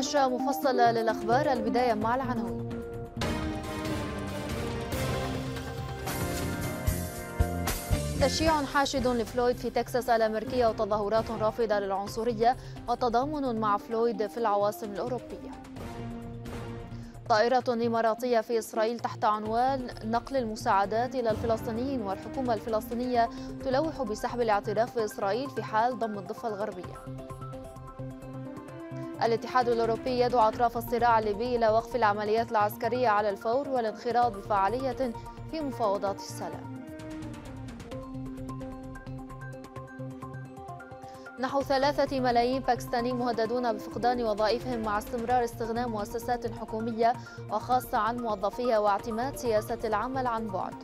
نشرة مفصلة للأخبار البداية مع العناوين تشييع حاشد لفلويد في تكساس الأمريكية وتظاهرات رافضة للعنصرية وتضامن مع فلويد في العواصم الأوروبية طائرة إماراتية في إسرائيل تحت عنوان نقل المساعدات إلى الفلسطينيين والحكومة الفلسطينية تلوح بسحب الاعتراف في إسرائيل في حال ضم الضفة الغربية الاتحاد الأوروبي يدعو أطراف الصراع الليبي إلى وقف العمليات العسكرية على الفور والانخراط بفعالية في مفاوضات السلام نحو ثلاثة ملايين باكستاني مهددون بفقدان وظائفهم مع استمرار استغناء مؤسسات حكومية وخاصة عن موظفيها واعتماد سياسة العمل عن بعد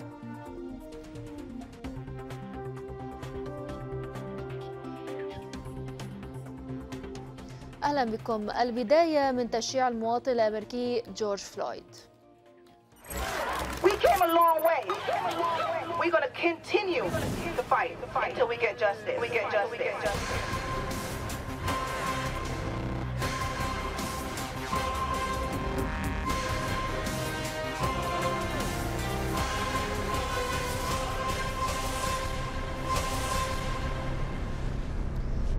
أهلا بكم البداية من تشييع المواطن الأمريكي جورج فلويد We came a long way. We're going continue the fight until we get We get justice. We get justice.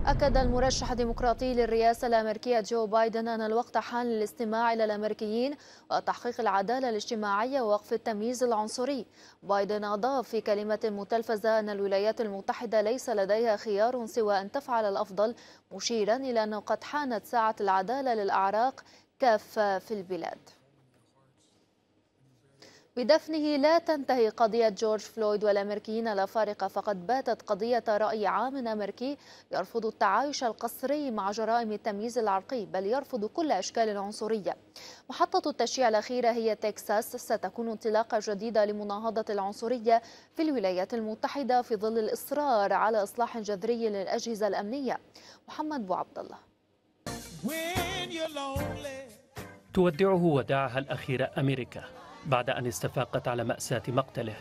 أكد المرشح الديمقراطي للرئاسة الأمريكية جو بايدن أن الوقت حان للاستماع إلى الأمريكيين وتحقيق العدالة الاجتماعية ووقف التمييز العنصري بايدن أضاف في كلمة متلفزة أن الولايات المتحدة ليس لديها خيار سوى أن تفعل الأفضل مشيرا إلى أنه قد حانت ساعة العدالة للأعراق كافة في البلاد بدفنه لا تنتهي قضية جورج فلويد والأمريكيين لا فارق فقد باتت قضية رأي عام أمريكي يرفض التعايش القسري مع جرائم التمييز العرقي بل يرفض كل أشكال العنصرية محطة التشييع الأخيرة هي تكساس ستكون انطلاقة جديدة لمناهضة العنصرية في الولايات المتحدة في ظل الإصرار على إصلاح جذري للأجهزة الأمنية محمد بو عبد الله تودعه وداعها الأخيرة أمريكا بعد أن استفاقت على مأساة مقتله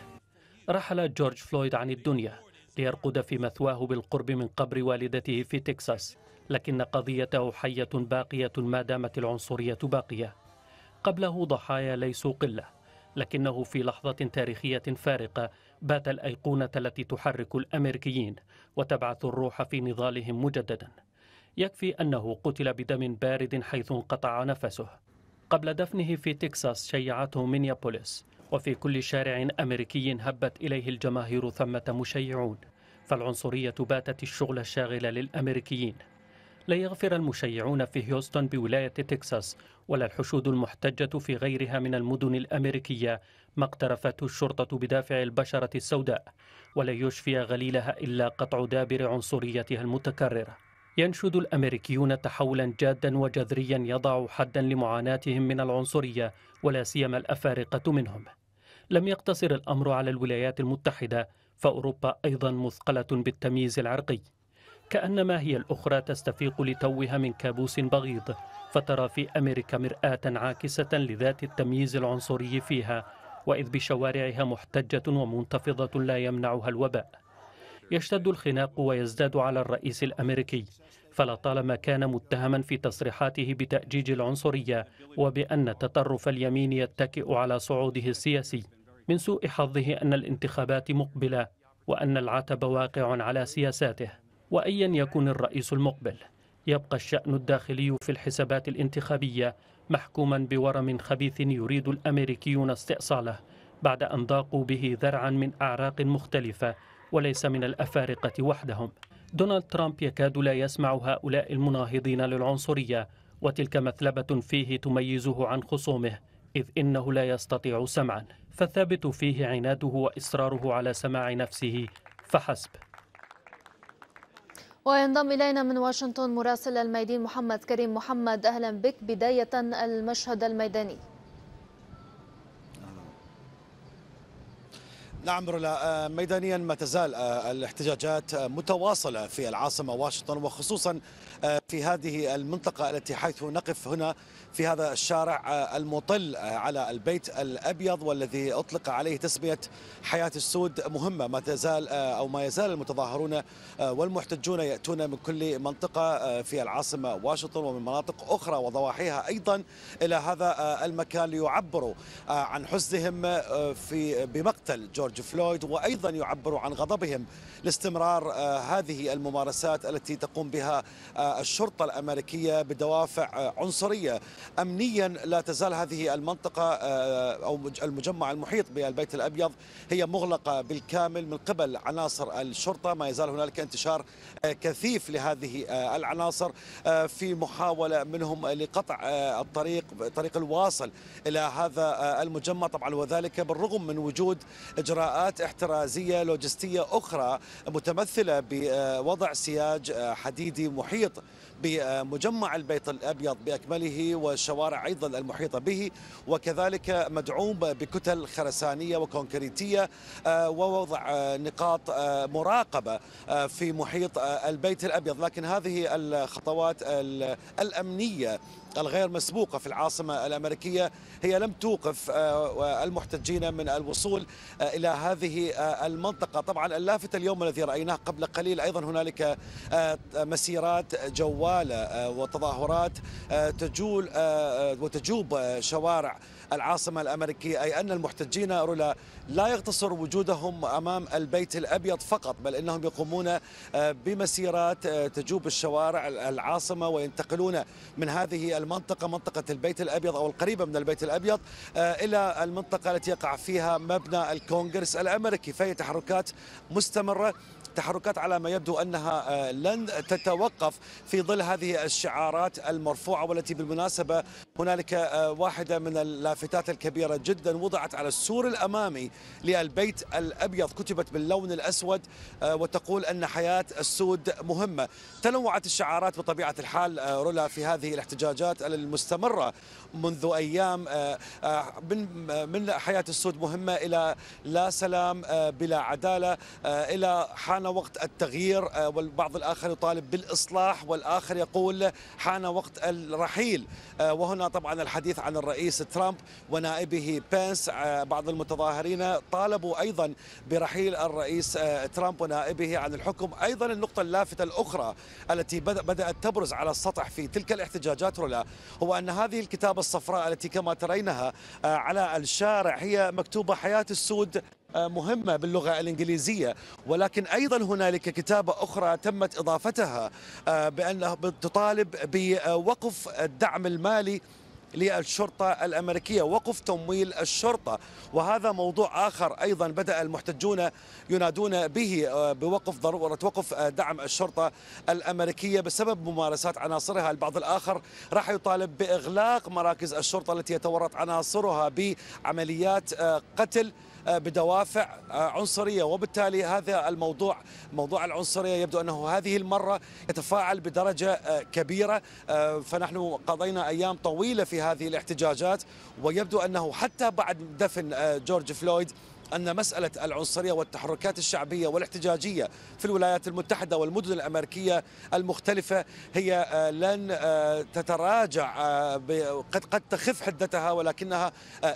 رحل جورج فلويد عن الدنيا ليرقد في مثواه بالقرب من قبر والدته في تكساس لكن قضيته حية باقية ما دامت العنصرية باقية قبله ضحايا ليسوا قلة لكنه في لحظة تاريخية فارقة بات الأيقونة التي تحرك الأمريكيين وتبعث الروح في نضالهم مجددا يكفي أنه قتل بدم بارد حيث انقطع نفسه قبل دفنه في تكساس شيعته مينيابوليس وفي كل شارع أمريكي هبت إليه الجماهير ثمة مشيعون فالعنصرية باتت الشغل الشاغل للأمريكيين لا يغفر المشيعون في هيوستن بولاية تكساس ولا الحشود المحتجة في غيرها من المدن الأمريكية ما اقترفته الشرطة بدافع البشرة السوداء ولا يشفي غليلها إلا قطع دابر عنصريتها المتكررة ينشد الامريكيون تحولا جادا وجذريا يضع حدا لمعاناتهم من العنصريه ولا سيما الافارقه منهم. لم يقتصر الامر على الولايات المتحده فاوروبا ايضا مثقله بالتمييز العرقي. كانما هي الاخرى تستفيق لتوها من كابوس بغيض فترى في امريكا مراه عاكسه لذات التمييز العنصري فيها واذ بشوارعها محتجه ومنتفضه لا يمنعها الوباء. يشتد الخناق ويزداد على الرئيس الأمريكي فلطالما كان متهما في تصريحاته بتأجيج العنصرية وبأن تطرف اليمين يتكئ على صعوده السياسي من سوء حظه أن الانتخابات مقبلة وأن العتب واقع على سياساته وأيا يكن الرئيس المقبل يبقى الشأن الداخلي في الحسابات الانتخابية محكوما بورم خبيث يريد الأمريكيون استئصاله بعد أن ضاقوا به ذرعا من أعراق مختلفة وليس من الأفارقة وحدهم دونالد ترامب يكاد لا يسمع هؤلاء المناهضين للعنصرية وتلك مثلبة فيه تميزه عن خصومه إذ إنه لا يستطيع سمعا فالثابت فيه عناده وإصراره على سماع نفسه فحسب وينضم إلينا من واشنطن مراسل الميدان محمد كريم محمد أهلا بك بداية المشهد الميداني نعم رولا آه، ميدانيا ما تزال آه، الاحتجاجات آه، متواصلة في العاصمة واشنطن وخصوصا في هذه المنطقة التي حيث نقف هنا في هذا الشارع المطل على البيت الأبيض والذي أطلق عليه تسمية حياة السود مهمة ما تزال أو ما يزال المتظاهرون والمحتجون يأتون من كل منطقة في العاصمة واشنطن ومن مناطق أخرى وضواحيها أيضا إلى هذا المكان ليعبروا عن حزنهم في بمقتل جورج جورج فلويد وأيضا يعبروا عن غضبهم لاستمرار آه، هذه الممارسات التي تقوم بها آه، الشرطة الأمريكية بدوافع آه، عنصرية أمنيا لا تزال هذه المنطقة أو المجمع المحيط بالبيت الأبيض هي مغلقة بالكامل من قبل عناصر الشرطة ما يزال هنالك انتشار كثيف لهذه العناصر في محاولة منهم لقطع الطريق طريق الواصل إلى هذا المجمع طبعا وذلك بالرغم من وجود إجراءات إجراءات احترازية لوجستية أخرى متمثلة بوضع سياج حديدي محيط بمجمع البيت الأبيض بأكمله والشوارع أيضا المحيطة به وكذلك مدعوم بكتل خرسانية وكونكريتية آه، ووضع نقاط آه، مراقبة آه، في محيط البيت الأبيض لكن هذه الخطوات الأمنية الغير مسبوقة في العاصمة الأمريكية هي لم توقف آه، المحتجين من الوصول آه، إلى هذه آه، المنطقة طبعا اللافت اليوم الذي رأيناه قبل قليل أيضا هنالك مسيرات جوالة وتظاهرات تجول وتجوب شوارع العاصمة الأمريكية أي أن المحتجين رولا لا يقتصر وجودهم أمام البيت الأبيض فقط بل إنهم يقومون آه، بمسيرات آه، تجوب الشوارع العاصمة وينتقلون من هذه المنطقة منطقة البيت الأبيض أو القريبة من البيت الأبيض آه، إلى المنطقة التي يقع فيها مبنى الكونغرس الأمريكي فهي تحركات مستمرة تحركات على ما يبدو أنها آه، لن تتوقف في ظل هذه الشعارات المرفوعة والتي بالمناسبة هنالك آه، واحدة من اللافتات الكبيرة جدا وضعت على السور الأمامي للبيت الأبيض كتبت باللون الأسود آه، وتقول أن حياة السود مهمة تنوعت الشعارات بطبيعة الحال رولا في هذه الاحتجاجات المستمرة منذ ايام آه، آه، من آه، من حياه السود مهمه الى لا سلام بلا عداله الى حان وقت التغيير والبعض الاخر يطالب بالاصلاح والاخر يقول حان وقت الرحيل وهنا طبعا الحديث عن الرئيس ترامب ونائبه بينس بعض المتظاهرين طالبوا ايضا برحيل الرئيس ترامب ونائبه عن الحكم ايضا النقطه اللافته الاخرى التي بدات تبرز على السطح في تلك الاحتجاجات رولا هو ان هذه الكتابه الكتابة الصفراء التي كما ترينها آه، على الشارع هي مكتوبة حياة السود آه، مهمة باللغة الإنجليزية ولكن أيضا هنالك كتابة أخرى تمت إضافتها آه، بأنها تطالب بوقف الدعم المالي للشرطة الأمريكية وقف تمويل الشرطة وهذا موضوع آخر أيضا بدأ المحتجون ينادون به آه، بوقف ضرورة وقف آه، دعم الشرطة الأمريكية بسبب ممارسات عناصرها البعض الآخر راح يطالب بإغلاق مراكز الشرطة التي يتورط عناصرها بعمليات آه، قتل آه، بدوافع آه، عنصريه وبالتالي هذا الموضوع موضوع العنصريه يبدو انه هذه المره يتفاعل بدرجه آه، كبيره فنحن قضينا ايام طويله في هذه الاحتجاجات ويبدو انه حتى بعد دفن جورج فلويد أن مسألة العنصرية والتحركات الشعبية والاحتجاجية في الولايات المتحدة والمدن الأمريكية المختلفة هي آه، لن آه، تتراجع آه، قد قد تخف حدتها ولكنها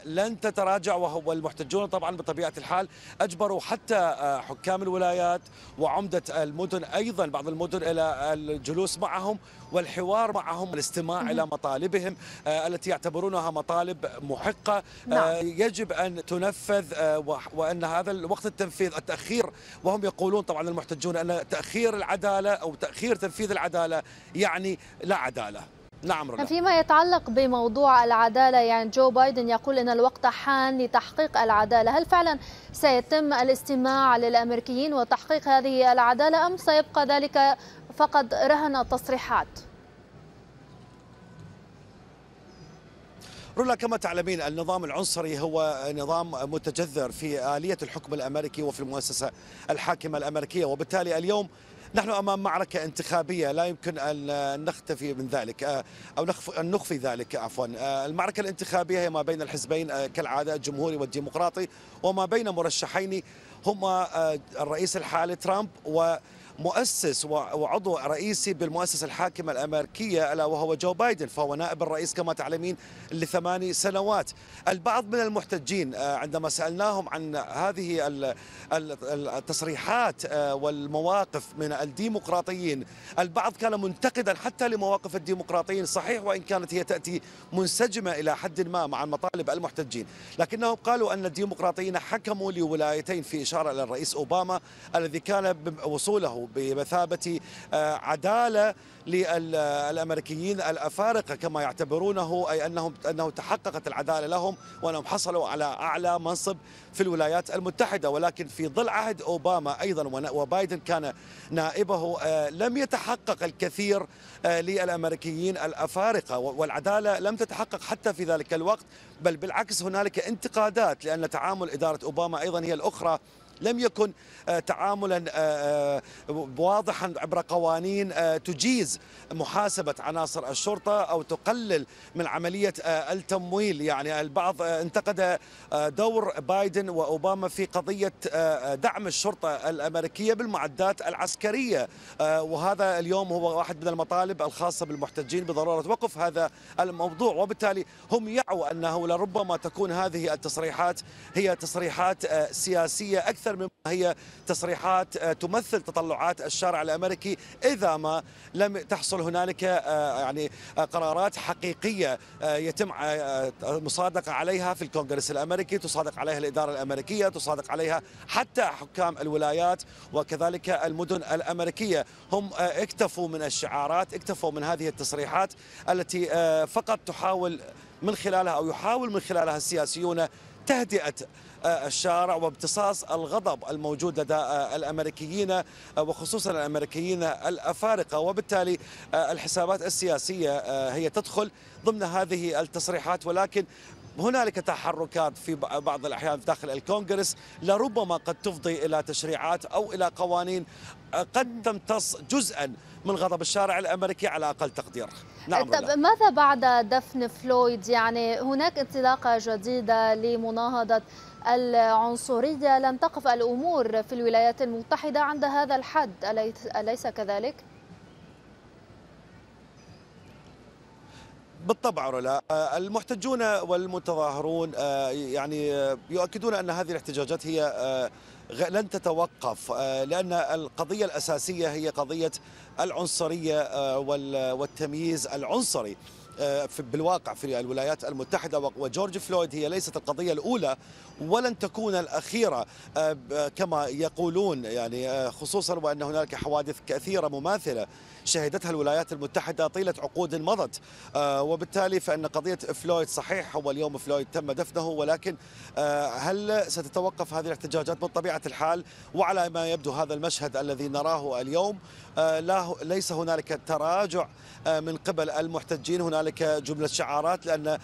لن تتراجع والمحتجون طبعا بطبيعة الحال أجبروا حتى حكام الولايات وعمدة المدن أيضا بعض المدن إلى الجلوس معهم والحوار معهم الاستماع إلى مطالبهم آه، التي يعتبرونها مطالب محقة نعم. آه، يجب أن تنفذ آه، وأن هذا الوقت التنفيذ التأخير وهم يقولون طبعا المحتجون أن تأخير العدالة أو تأخير تنفيذ العدالة يعني لا عدالة نعم رنا. نعم، فيما يتعلق بموضوع العدالة يعني جو بايدن يقول أن الوقت حان لتحقيق العدالة هل فعلا سيتم الاستماع للأمريكيين وتحقيق هذه العدالة أم سيبقى ذلك فقد رهن تصريحات رولا كما تعلمين النظام العنصري هو نظام متجذر في آلية الحكم الأمريكي وفي المؤسسة الحاكمة الأمريكية وبالتالي اليوم نحن امام معركه انتخابيه لا يمكن ان نختفي من ذلك آه، او ان نخفي ذلك عفوا آه، المعركه الانتخابيه هي ما بين الحزبين آه، كالعاده الجمهوري والديمقراطي وما بين مرشحين هما الرئيس الحالي ترامب و مؤسس وعضو رئيسي بالمؤسسة الحاكمة الأمريكية ألا وهو جو بايدن فهو نائب الرئيس كما تعلمين لثماني سنوات البعض من المحتجين آه، عندما سألناهم عن هذه التصريحات آه، والمواقف من الديمقراطيين البعض كان منتقدا حتى لمواقف الديمقراطيين صحيح وإن كانت هي تأتي منسجمة إلى حد ما مع مطالب المحتجين لكنهم قالوا أن الديمقراطيين حكموا لولايتين في إشارة إلى الرئيس أوباما الذي كان وصوله أو بمثابة آه، عدالة للأمريكيين الأفارقة كما يعتبرونه أي أنهم أنه تحققت العدالة لهم وأنهم حصلوا على أعلى منصب في الولايات المتحدة ولكن في ظل عهد أوباما أيضا وبايدن كان نائبه آه، لم يتحقق الكثير آه، للأمريكيين الأفارقة والعدالة لم تتحقق حتى في ذلك الوقت بل بالعكس هنالك انتقادات لأن تعامل إدارة أوباما أيضا هي الأخرى لم يكن آه، تعاملا آه، آه، واضحا عبر قوانين تجيز محاسبه عناصر الشرطه او تقلل من عمليه التمويل يعني البعض انتقد دور بايدن واوباما في قضيه دعم الشرطه الامريكيه بالمعدات العسكريه وهذا اليوم هو واحد من المطالب الخاصه بالمحتجين بضروره وقف هذا الموضوع وبالتالي هم يعوا انه لربما تكون هذه التصريحات هي تصريحات سياسيه اكثر أكثر مما هي تصريحات آه، تمثل تطلعات الشارع الأمريكي إذا ما لم تحصل هنالك آه، يعني آه، قرارات حقيقية يتم مصادقة عليها في الكونغرس الأمريكي تصادق عليها الإدارة الأمريكية تصادق عليها حتى حكام الولايات وكذلك المدن الأمريكية هم اكتفوا من الشعارات اكتفوا من هذه التصريحات التي فقط تحاول من خلالها أو يحاول من خلالها السياسيون تهدئة آه، الشارع وامتصاص الغضب الموجود لدى آه، الامريكيين آه، وخصوصا الامريكيين الافارقه وبالتالي الحسابات السياسيه هي تدخل ضمن هذه التصريحات ولكن هنالك تحركات في بعض الاحيان داخل الكونغرس لربما قد تفضي الى تشريعات او الى قوانين قد تمتص جزءا من غضب الشارع الامريكي على اقل تقدير. نعم طب لا. طيب، ماذا بعد دفن فلويد؟ يعني هناك انطلاقه جديده لمناهضه العنصرية لن تقف الأمور في الولايات المتحدة عند هذا الحد أليس كذلك؟ بالطبع رولا المحتجون والمتظاهرون آه، يعني آه، يؤكدون ان هذه الاحتجاجات هي آه، لن تتوقف لان القضيه الاساسيه هي قضيه العنصريه والتمييز العنصري آه، بالواقع في الولايات المتحدة وجورج فلويد هي ليست القضية الأولى ولن تكون الأخيرة آه، كما يقولون يعني آه، خصوصا وأن هناك حوادث كثيرة مماثلة شهدتها الولايات المتحدة طيلة عقود مضت آه، وبالتالي فإن قضية فلويد صحيح هو اليوم فلويد تم دفنه ولكن آه، هل ستتوقف هذه الاحتجاجات بطبيعة الحال وعلى ما يبدو هذا المشهد الذي نراه اليوم آه، لا ليس هنالك تراجع من قبل المحتجين هنالك جملة شعارات لأن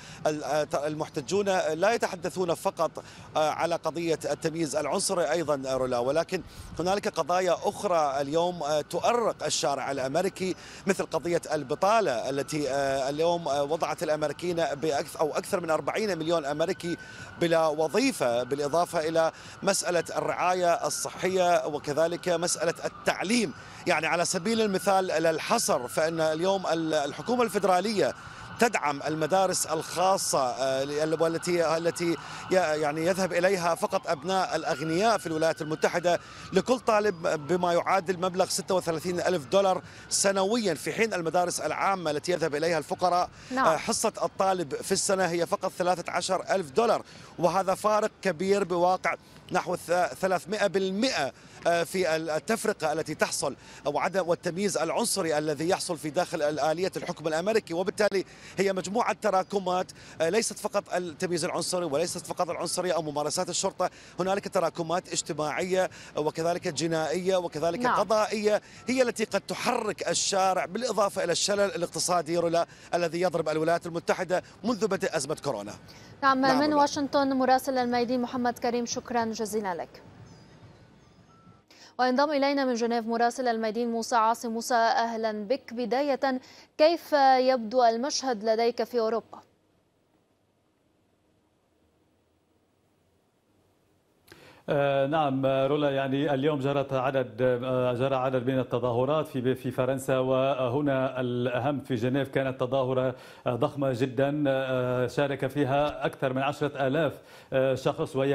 المحتجون لا يتحدثون فقط على قضية التمييز العنصري أيضا رولا ولكن هنالك قضايا أخرى اليوم تؤرق الشارع الأمريكي الامريكي مثل قضيه البطاله التي آه، اليوم آه، وضعت الامريكيين باكثر او اكثر من 40 مليون امريكي بلا وظيفه بالاضافه الى مساله الرعايه الصحيه وكذلك مساله التعليم يعني على سبيل المثال للحصر فان اليوم الحكومه الفدراليه تدعم المدارس الخاصة آه، التي التي يعني يذهب إليها فقط أبناء الأغنياء في الولايات المتحدة لكل طالب بما يعادل مبلغ 36 ألف دولار سنويا في حين المدارس العامة التي يذهب إليها الفقراء نعم. آه، حصة الطالب في السنة هي فقط 13 ألف دولار وهذا فارق كبير بواقع نحو 300% آه، في التفرقة التي تحصل أو عدم والتمييز العنصري الذي يحصل في داخل آلية الحكم الأمريكي وبالتالي هي مجموعة تراكمات آه، ليست فقط التمييز العنصري وليست فقط العنصرية أو ممارسات الشرطة هنالك تراكمات اجتماعية وكذلك جنائية وكذلك نعم. قضائية هي التي قد تحرك الشارع بالإضافة إلى الشلل الاقتصادي رولا الذي يضرب الولايات المتحدة منذ بدء أزمة كورونا نعم, نعم من نعم. واشنطن مراسل الميدين محمد كريم شكرا جزيلا لك وينضم إلينا من جنيف مراسل الميدين موسى عاصم موسى أهلا بك بداية كيف يبدو المشهد لديك في أوروبا؟ آه، نعم آه، رولا يعني اليوم جرت عدد آه، جرى عدد من التظاهرات في في فرنسا وهنا الاهم في جنيف كانت تظاهره ضخمه جدا شارك فيها اكثر من عشرة آلاف شخص وهي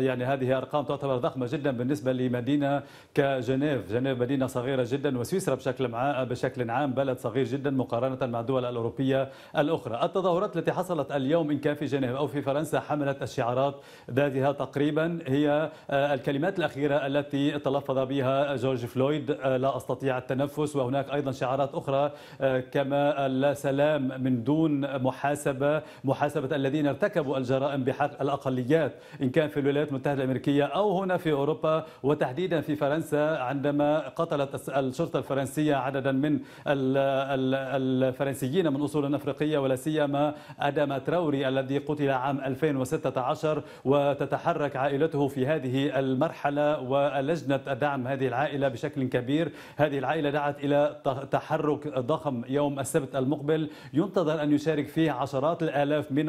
يعني هذه ارقام تعتبر ضخمه جدا بالنسبه لمدينه كجنيف، جنيف مدينه صغيره جدا وسويسرا بشكل بشكل عام بلد صغير جدا مقارنه مع الدول الاوروبيه الاخرى. التظاهرات التي حصلت اليوم ان كان في جنيف او في فرنسا حملت الشعارات ذاتها تقريبا هي آه، الكلمات الأخيرة التي تلفظ بها جورج فلويد آه، لا أستطيع التنفس وهناك أيضا شعارات أخرى آه، كما لا سلام من دون محاسبة محاسبة الذين ارتكبوا الجرائم بحق الأقليات إن كان في الولايات المتحدة الأمريكية أو هنا في أوروبا وتحديدا في فرنسا عندما قتلت الشرطة الفرنسية عددا من الفرنسيين من أصول أفريقية ولا سيما أدم تراوري الذي قتل عام 2016 وتتحرك عائلته عملته في هذه المرحلة ولجنة دعم هذه العائلة بشكل كبير هذه العائلة دعت إلى تحرك ضخم يوم السبت المقبل ينتظر أن يشارك فيه عشرات الآلاف من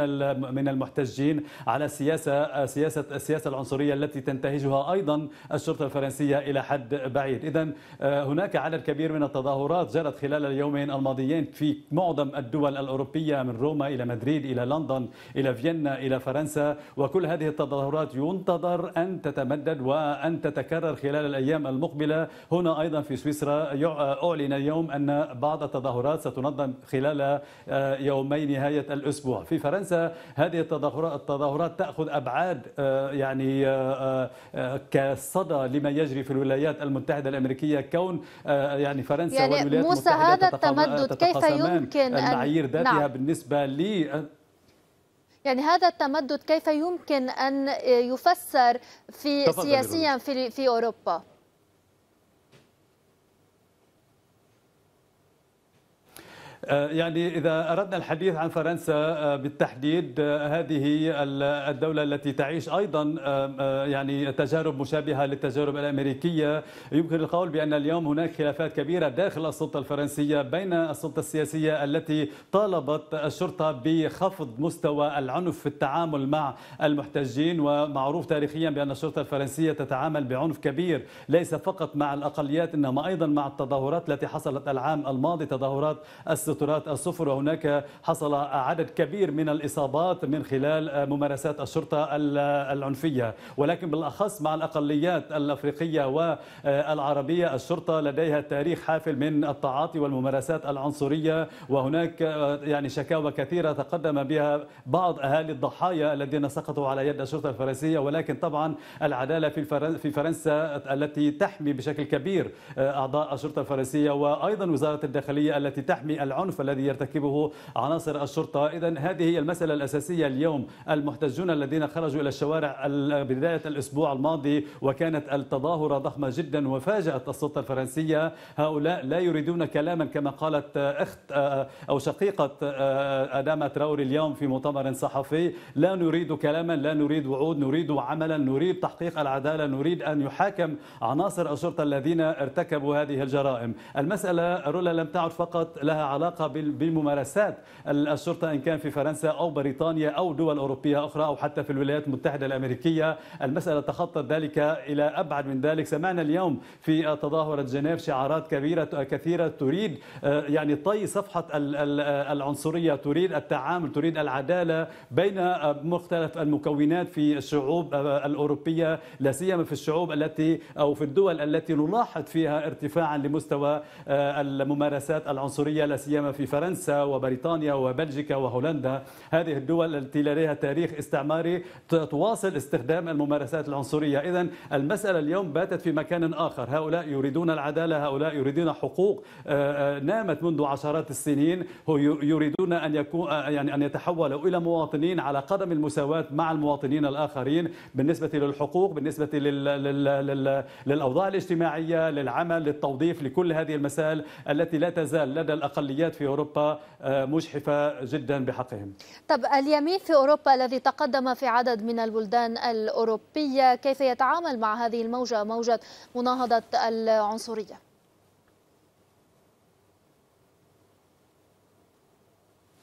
من المحتجين على السياسة سياسة السياسة العنصرية التي تنتهجها أيضا الشرطة الفرنسية إلى حد بعيد إذا آه، هناك عدد كبير من التظاهرات جرت خلال اليومين الماضيين في معظم الدول الأوروبية من روما إلى مدريد إلى لندن إلى فيينا إلى فرنسا وكل هذه التظاهرات ينتظر الأمر أن تتمدد وأن تتكرر خلال الأيام المقبلة هنا أيضا في سويسرا أعلن اليوم أن بعض التظاهرات ستنظم خلال آه، يومي نهاية الأسبوع في فرنسا هذه التظاهرات تأخذ أبعاد آه، يعني آه، كصدى لما يجري في الولايات المتحدة الأمريكية كون يعني فرنسا يعني والولايات موسى المتحدة هذا التمدد كيف يمكن أن... المعايير ذاتها نعم. بالنسبة لي يعني هذا التمدد كيف يمكن أن يفسر في سياسيا في, في أوروبا؟ آه، يعني إذا أردنا الحديث عن فرنسا آه، بالتحديد آه، هذه الدولة التي تعيش أيضا يعني تجارب مشابهة للتجارب الأمريكية يمكن القول بأن اليوم هناك خلافات كبيرة داخل السلطة الفرنسية بين السلطة السياسية التي طالبت الشرطة بخفض مستوى العنف في التعامل مع المحتجين ومعروف تاريخيا بأن الشرطة الفرنسية تتعامل بعنف كبير ليس فقط مع الأقليات إنما أيضا مع التظاهرات التي حصلت العام الماضي تظاهرات السلطة سترات الصفر وهناك حصل عدد كبير من الإصابات من خلال ممارسات الشرطة العنفية ولكن بالأخص مع الأقليات الأفريقية والعربية الشرطة لديها تاريخ حافل من التعاطي والممارسات العنصرية وهناك يعني شكاوى كثيرة تقدم بها بعض أهالي الضحايا الذين سقطوا على يد الشرطة الفرنسية ولكن طبعا العدالة في في فرنسا التي تحمي بشكل كبير أعضاء الشرطة الفرنسية وأيضا وزارة الداخلية التي تحمي العنف العنف الذي يرتكبه عناصر الشرطة إذا هذه هي المسألة الأساسية اليوم المحتجون الذين خرجوا إلى الشوارع بداية الأسبوع الماضي وكانت التظاهرة ضخمة جدا وفاجأت السلطة الفرنسية هؤلاء لا يريدون كلاما كما قالت أخت أو شقيقة آه، أدامة تراوري اليوم في مؤتمر صحفي لا نريد كلاما لا نريد وعود نريد عملا نريد تحقيق العدالة نريد أن يحاكم عناصر الشرطة الذين ارتكبوا هذه الجرائم المسألة رولا لم تعد فقط لها علاقة علاقة بالممارسات الشرطة إن كان في فرنسا أو بريطانيا أو دول أوروبية أخرى أو حتى في الولايات المتحدة الأمريكية المسألة تخطت ذلك إلى أبعد من ذلك سمعنا اليوم في تظاهرة جنيف شعارات كبيرة كثيرة تريد يعني طي صفحة العنصرية تريد التعامل تريد العدالة بين مختلف المكونات في الشعوب الأوروبية لا سيما في الشعوب التي أو في الدول التي نلاحظ فيها ارتفاعا لمستوى آه، الممارسات العنصرية لا سيما كما في فرنسا وبريطانيا وبلجيكا وهولندا هذه الدول التي لديها تاريخ استعماري تواصل استخدام الممارسات العنصرية إذا المسألة اليوم باتت في مكان آخر هؤلاء يريدون العدالة هؤلاء يريدون حقوق آه، آه، نامت منذ عشرات السنين يريدون أن يكون آه، يعني أن يتحولوا إلى مواطنين على قدم المساواة مع المواطنين الآخرين بالنسبة للحقوق بالنسبة للأوضاع الاجتماعية للعمل للتوظيف لكل هذه المسائل التي لا تزال لدى الأقليات السلوكيات في أوروبا آه، مجحفة جدا بحقهم طب اليمين في أوروبا الذي تقدم في عدد من البلدان الأوروبية كيف يتعامل مع هذه الموجة موجة مناهضة العنصرية؟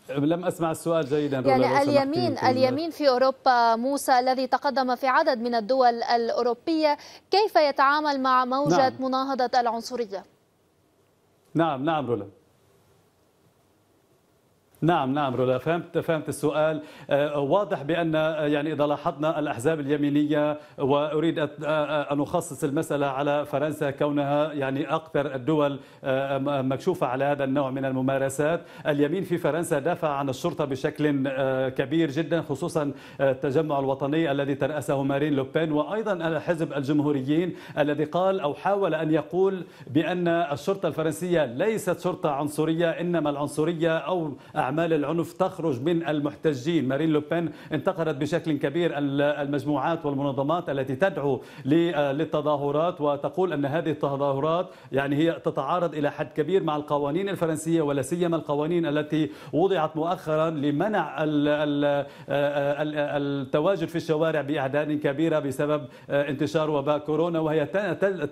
لم اسمع السؤال جيدا يعني اليمين اليمين في اوروبا موسى الذي تقدم في عدد من الدول الاوروبيه كيف يتعامل مع موجه نعم. مناهضه العنصريه نعم نعم رولا نعم نعم رولا فهمت فهمت السؤال آه، واضح بان آه، يعني اذا لاحظنا الاحزاب اليمينيه واريد آه، ان اخصص المساله على فرنسا كونها يعني اكثر الدول مكشوفه على هذا النوع من الممارسات، اليمين في فرنسا دافع عن الشرطه بشكل كبير جدا خصوصا التجمع الوطني الذي تراسه مارين لوبين وايضا حزب الجمهوريين الذي قال او حاول ان يقول بان الشرطه الفرنسيه ليست شرطه عنصريه انما العنصريه او أعمال العنف تخرج من المحتجين مارين لوبين انتقدت بشكل كبير المجموعات والمنظمات التي تدعو للتظاهرات وتقول أن هذه التظاهرات يعني هي تتعارض إلى حد كبير مع القوانين الفرنسية ولا سيما القوانين التي وضعت مؤخرا لمنع التواجد في الشوارع بأعداد كبيرة بسبب آه، انتشار وباء كورونا وهي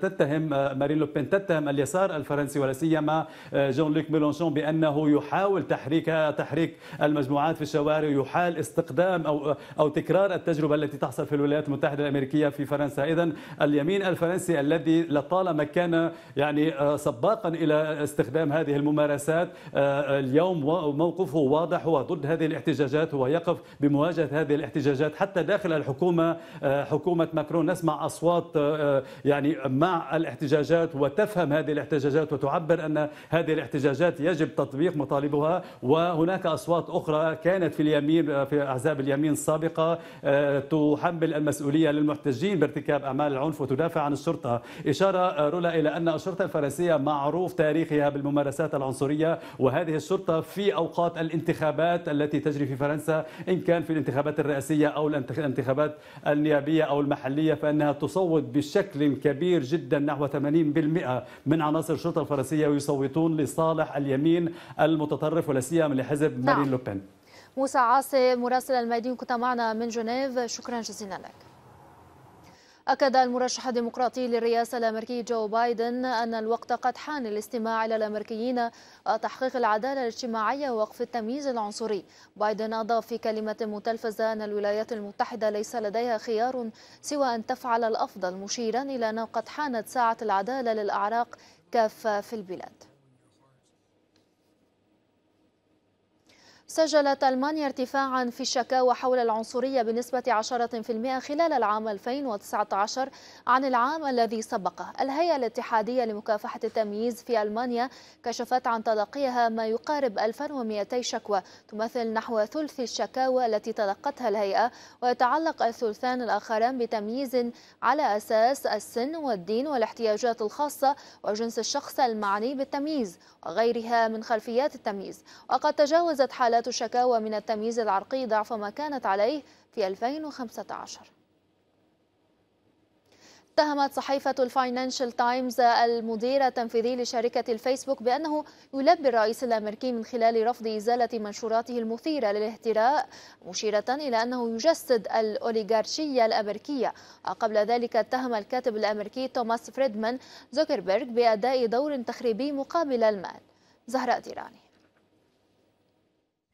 تتهم آه، مارين لوبين تتهم اليسار الفرنسي ولا سيما آه، جون لوك ميلونشون بأنه يحاول تحريك تحريك المجموعات في الشوارع يحال استقدام أو, أو تكرار التجربة التي تحصل في الولايات المتحدة الأمريكية في فرنسا إذا اليمين الفرنسي الذي لطالما كان يعني آه، سباقا إلى استخدام هذه الممارسات آه، اليوم موقفه واضح هو ضد هذه الاحتجاجات هو يقف بمواجهة هذه الاحتجاجات حتى داخل الحكومة آه، حكومة ماكرون نسمع أصوات يعني مع الاحتجاجات وتفهم هذه الاحتجاجات وتعبر أن هذه الاحتجاجات يجب تطبيق مطالبها و هناك أصوات أخرى كانت في اليمين في أحزاب اليمين السابقة آه، تحمل المسؤولية للمحتجين بارتكاب أعمال العنف وتدافع عن الشرطة إشارة رولا إلى أن الشرطة الفرنسية معروف تاريخها بالممارسات العنصرية وهذه الشرطة في أوقات الانتخابات التي تجري في فرنسا إن كان في الانتخابات الرئاسية أو الانتخابات النيابية أو المحلية فإنها تصوت بشكل كبير جدا نحو 80% من عناصر الشرطة الفرنسية ويصوتون لصالح اليمين المتطرف ولا سيما حزب نعم. مارين لوبين موسى عاصي مراسل الميدان كنت معنا من جنيف شكرا جزيلا لك أكد المرشح الديمقراطي للرئاسة الأمريكي جو بايدن أن الوقت قد حان للاستماع إلى الأمريكيين وتحقيق العدالة الاجتماعية ووقف التمييز العنصري بايدن أضاف في كلمة متلفزة أن الولايات المتحدة ليس لديها خيار سوى أن تفعل الأفضل مشيرا إلى أنه قد حانت ساعة العدالة للأعراق كافة في البلاد سجلت ألمانيا ارتفاعا في الشكاوى حول العنصرية بنسبة 10% خلال العام 2019 عن العام الذي سبقه الهيئة الاتحادية لمكافحة التمييز في ألمانيا كشفت عن تلقيها ما يقارب 1200 شكوى تمثل نحو ثلث الشكاوى التي تلقتها الهيئة ويتعلق الثلثان الآخران بتمييز على أساس السن والدين والاحتياجات الخاصة وجنس الشخص المعني بالتمييز وغيرها من خلفيات التمييز وقد تجاوزت حالة حالات الشكاوى من التمييز العرقي ضعف ما كانت عليه في 2015 اتهمت صحيفة الفاينانشال تايمز المدير التنفيذي لشركة الفيسبوك بأنه يلبي الرئيس الأمريكي من خلال رفض إزالة منشوراته المثيرة للاهتراء مشيرة إلى أنه يجسد الأوليغارشية الأمريكية قبل ذلك اتهم الكاتب الأمريكي توماس فريدمان زوكربيرغ بأداء دور تخريبي مقابل المال زهراء ديراني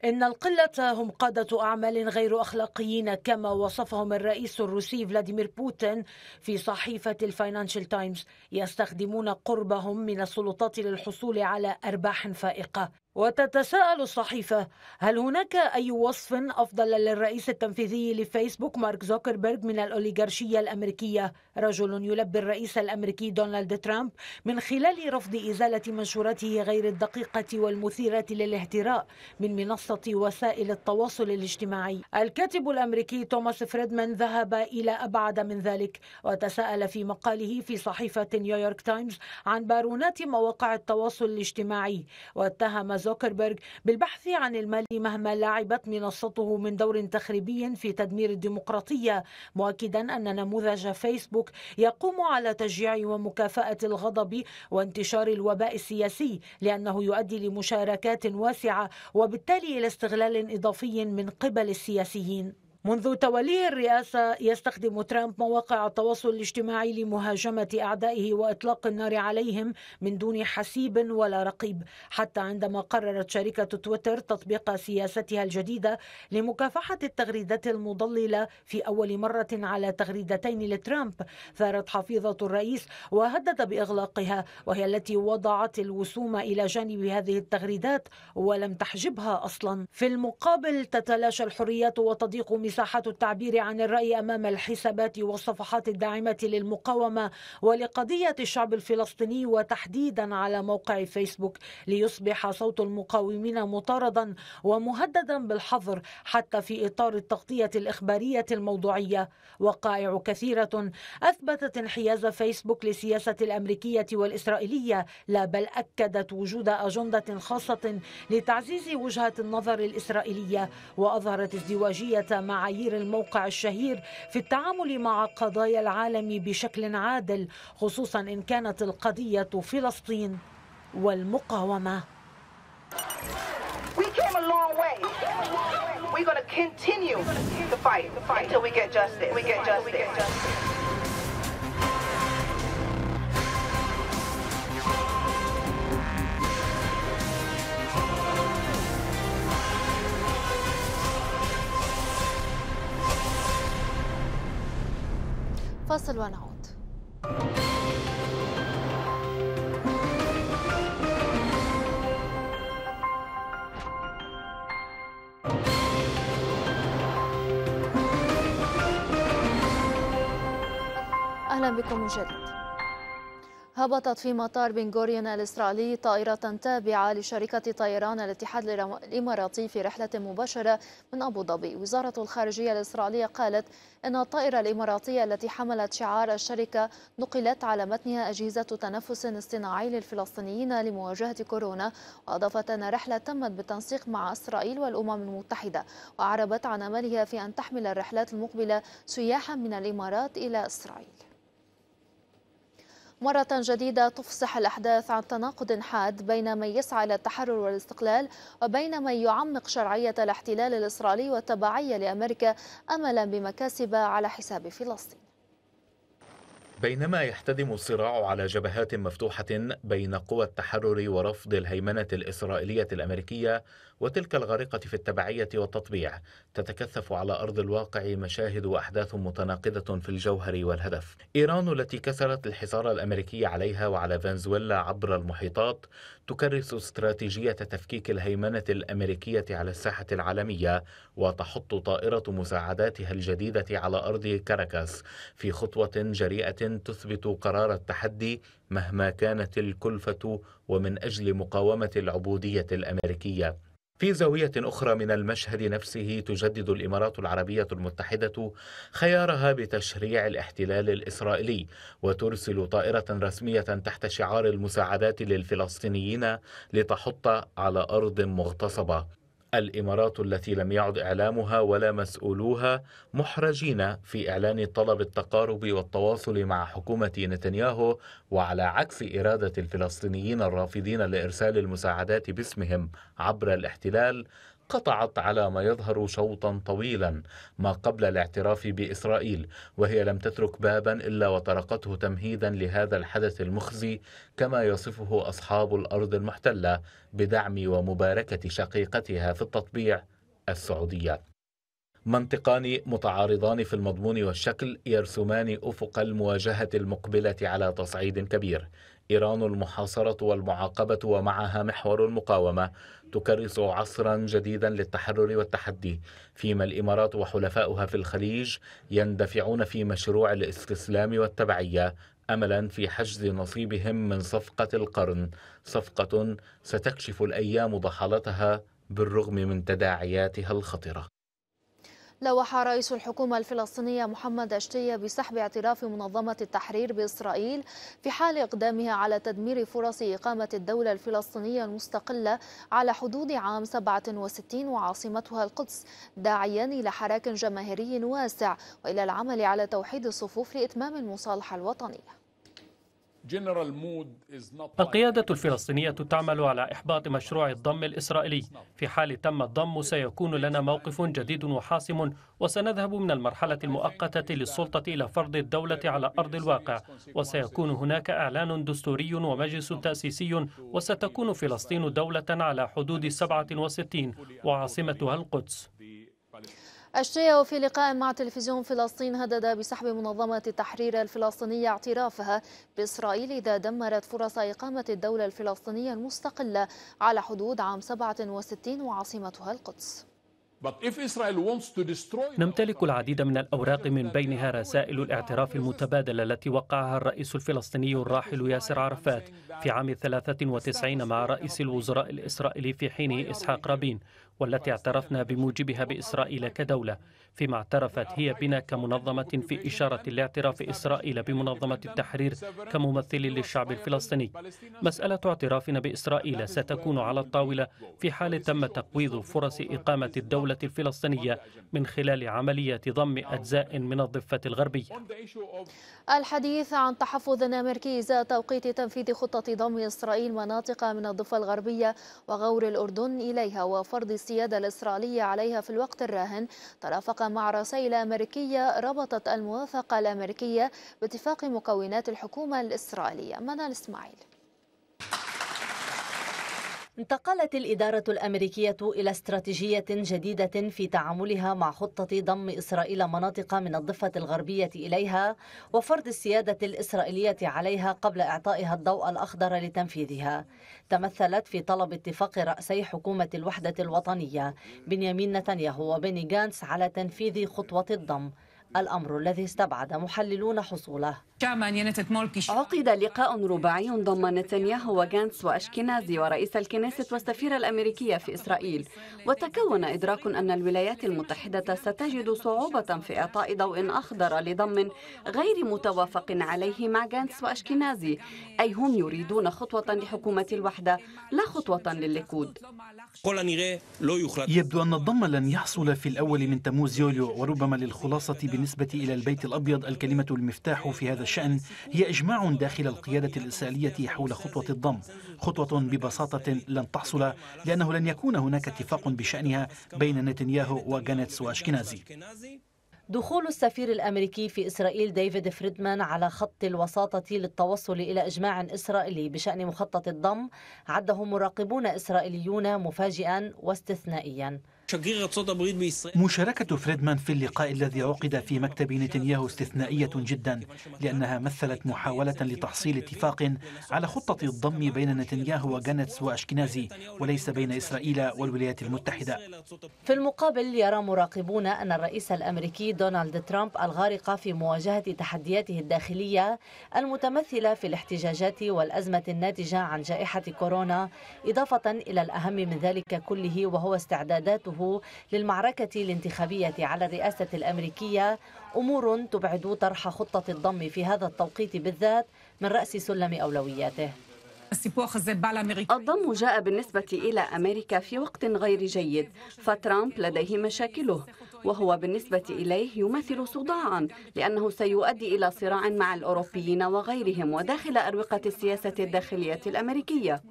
إن القلة هم قادة أعمال غير أخلاقيين كما وصفهم الرئيس الروسي فلاديمير بوتين في صحيفة الفاينانشال تايمز يستخدمون قربهم من السلطات للحصول على أرباح فائقة وتتساءل الصحيفة هل هناك أي وصف أفضل للرئيس التنفيذي لفيسبوك مارك زوكربيرغ من الأوليغارشية الأمريكية رجل يلبي الرئيس الأمريكي دونالد ترامب من خلال رفض إزالة منشوراته غير الدقيقة والمثيرة للاهتراء من منصة وسائل التواصل الاجتماعي الكاتب الأمريكي توماس فريدمان ذهب إلى أبعد من ذلك وتساءل في مقاله في صحيفة نيويورك تايمز عن بارونات مواقع التواصل الاجتماعي واتهم زوكربيرغ بالبحث عن المال مهما لعبت منصته من دور تخريبي في تدمير الديمقراطية مؤكدا أن نموذج فيسبوك يقوم على تشجيع ومكافأة الغضب وانتشار الوباء السياسي لأنه يؤدي لمشاركات واسعة وبالتالي إلى استغلال إضافي من قبل السياسيين منذ توليه الرئاسة يستخدم ترامب مواقع التواصل الاجتماعي لمهاجمة أعدائه وإطلاق النار عليهم من دون حسيب ولا رقيب حتى عندما قررت شركة تويتر تطبيق سياستها الجديدة لمكافحة التغريدات المضللة في أول مرة على تغريدتين لترامب ثارت حفيظة الرئيس وهدد بإغلاقها وهي التي وضعت الوسوم إلى جانب هذه التغريدات ولم تحجبها أصلا في المقابل تتلاشى الحريات وتضيق بساحة التعبير عن الرأي أمام الحسابات والصفحات الداعمة للمقاومة ولقضية الشعب الفلسطيني وتحديدا على موقع فيسبوك ليصبح صوت المقاومين مطاردا ومهددا بالحظر حتى في إطار التغطية الإخبارية الموضوعية وقائع كثيرة أثبتت انحياز فيسبوك لسياسة الأمريكية والإسرائيلية لا بل أكدت وجود أجندة خاصة لتعزيز وجهة النظر الإسرائيلية وأظهرت ازدواجية مع معايير الموقع الشهير في التعامل مع قضايا العالم بشكل عادل خصوصا إن كانت القضية فلسطين والمقاومة We're going to continue to fight, the fight until we get justice. We get justice. We get justice. فاصل ونعود اهلا بكم من جديد هبطت في مطار بن غوريون الإسرائيلي طائرة تابعة لشركة طيران الاتحاد الإماراتي في رحلة مباشرة من أبو ظبي وزارة الخارجية الإسرائيلية قالت أن الطائرة الإماراتية التي حملت شعار الشركة نقلت على متنها أجهزة تنفس اصطناعي للفلسطينيين لمواجهة كورونا وأضافت أن الرحلة تمت بالتنسيق مع إسرائيل والأمم المتحدة وأعربت عن أملها في أن تحمل الرحلات المقبلة سياحا من الإمارات إلى إسرائيل مرة جديدة تفصح الأحداث عن تناقض حاد بين من يسعى إلى التحرر والاستقلال وبين من يعمق شرعية الاحتلال الإسرائيلي والتبعية لأمريكا أملا بمكاسب على حساب فلسطين بينما يحتدم الصراع على جبهات مفتوحة بين قوى التحرر ورفض الهيمنة الإسرائيلية الأمريكية وتلك الغارقة في التبعية والتطبيع تتكثف على أرض الواقع مشاهد وأحداث متناقضة في الجوهر والهدف إيران التي كسرت الحصار الأمريكي عليها وعلى فنزويلا عبر المحيطات تكرس استراتيجية تفكيك الهيمنة الأمريكية على الساحة العالمية وتحط طائرة مساعداتها الجديدة على أرض كاراكاس في خطوة جريئة تثبت قرار التحدي مهما كانت الكلفة ومن أجل مقاومة العبودية الأمريكية في زاوية أخرى من المشهد نفسه تجدد الإمارات العربية المتحدة خيارها بتشريع الاحتلال الإسرائيلي وترسل طائرة رسمية تحت شعار المساعدات للفلسطينيين لتحط على أرض مغتصبة الإمارات التي لم يعد إعلامها ولا مسؤولوها محرجين في إعلان طلب التقارب والتواصل مع حكومة نتنياهو وعلى عكس إرادة الفلسطينيين الرافضين لإرسال المساعدات باسمهم عبر الاحتلال قطعت على ما يظهر شوطا طويلا ما قبل الاعتراف بإسرائيل وهي لم تترك بابا إلا وطرقته تمهيدا لهذا الحدث المخزي كما يصفه أصحاب الأرض المحتلة بدعم ومباركة شقيقتها في التطبيع السعودية منطقان متعارضان في المضمون والشكل يرسمان افق المواجهه المقبله على تصعيد كبير إيران المحاصرة والمعاقبة ومعها محور المقاومة تكرس عصرا جديدا للتحرر والتحدي فيما الإمارات وحلفاؤها في الخليج يندفعون في مشروع الاستسلام والتبعية املا في حجز نصيبهم من صفقه القرن صفقه ستكشف الايام ضحالتها بالرغم من تداعياتها الخطره لوح رئيس الحكومة الفلسطينية محمد أشتية بسحب اعتراف منظمة التحرير بإسرائيل في حال إقدامها على تدمير فرص إقامة الدولة الفلسطينية المستقلة على حدود عام 67 وعاصمتها القدس داعيا إلى حراك جماهيري واسع وإلى العمل على توحيد الصفوف لإتمام المصالحة الوطنية القيادة الفلسطينية تعمل على إحباط مشروع الضم الإسرائيلي في حال تم الضم سيكون لنا موقف جديد وحاسم وسنذهب من المرحلة المؤقتة للسلطة إلى فرض الدولة على أرض الواقع وسيكون هناك إعلان دستوري ومجلس تأسيسي وستكون فلسطين دولة على حدود 67 وعاصمتها القدس الشيع في لقاء مع تلفزيون فلسطين هدد بسحب منظمة التحرير الفلسطينية اعترافها بإسرائيل إذا دمرت فرص إقامة الدولة الفلسطينية المستقلة على حدود عام 67 وعاصمتها القدس نمتلك العديد من الأوراق من بينها رسائل الاعتراف المتبادلة التي وقعها الرئيس الفلسطيني الراحل ياسر عرفات في عام 93 مع رئيس الوزراء الإسرائيلي في حينه إسحاق رابين والتي اعترفنا بموجبها بإسرائيل كدولة فيما اعترفت هي بنا كمنظمة في إشارة لاعتراف إسرائيل بمنظمة التحرير كممثل للشعب الفلسطيني مسألة اعترافنا بإسرائيل ستكون على الطاولة في حال تم تقويض فرص إقامة الدولة الفلسطينية من خلال عملية ضم أجزاء من الضفة الغربية الحديث عن تحفظ أمريكي إزاء توقيت تنفيذ خطة ضم إسرائيل مناطق من الضفة الغربية وغور الأردن إليها وفرض السيادة الإسرائيلية عليها في الوقت الراهن ترافق مع رسائل أمريكية ربطت الموافقة الأمريكية باتفاق مكونات الحكومة الإسرائيلية منال إسماعيل انتقلت الإدارة الأمريكية إلى استراتيجية جديدة في تعاملها مع خطة ضم إسرائيل مناطق من الضفة الغربية إليها وفرض السيادة الإسرائيلية عليها قبل إعطائها الضوء الأخضر لتنفيذها تمثلت في طلب اتفاق رأسي حكومة الوحدة الوطنية بنيامين نتنياهو وبيني جانس على تنفيذ خطوة الضم الأمر الذي استبعد محللون حصوله عقد لقاء رباعي ضم نتنياهو وغانس وأشكنازي ورئيس الكنيسة والسفيرة الأمريكية في إسرائيل وتكون إدراك أن الولايات المتحدة ستجد صعوبة في إعطاء ضوء أخضر لضم غير متوافق عليه مع غانس وأشكنازي أي هم يريدون خطوة لحكومة الوحدة لا خطوة للليكود يبدو أن الضم لن يحصل في الأول من تموز يوليو وربما للخلاصة بن بالنسبة إلى البيت الأبيض الكلمة المفتاح في هذا الشأن هي إجماع داخل القيادة الإسرائيلية حول خطوة الضم خطوة ببساطة لن تحصل لأنه لن يكون هناك اتفاق بشأنها بين نتنياهو وغانتس وأشكنازي دخول السفير الامريكي في اسرائيل ديفيد فريدمان على خط الوساطه للتوصل الى اجماع اسرائيلي بشان مخطط الضم عده مراقبون اسرائيليون مفاجئا واستثنائيا مشاركة فريدمان في اللقاء الذي عقد في مكتب نتنياهو استثنائية جدا لأنها مثلت محاولة لتحصيل اتفاق على خطة الضم بين نتنياهو وجنتس وأشكنازي وليس بين إسرائيل والولايات المتحدة في المقابل يرى مراقبون أن الرئيس الأمريكي دونالد ترامب الغارق في مواجهة تحدياته الداخلية المتمثلة في الاحتجاجات والأزمة الناتجة عن جائحة كورونا إضافة إلى الأهم من ذلك كله وهو استعداداته للمعركة الانتخابية على الرئاسة الأمريكية أمور تبعد طرح خطة الضم في هذا التوقيت بالذات من رأس سلم أولوياته الضم جاء بالنسبة إلى أمريكا في وقت غير جيد فترامب لديه مشاكله وهو بالنسبة إليه يمثل صداعا لأنه سيؤدي إلى صراع مع الأوروبيين وغيرهم وداخل أروقة السياسة الداخلية الأمريكية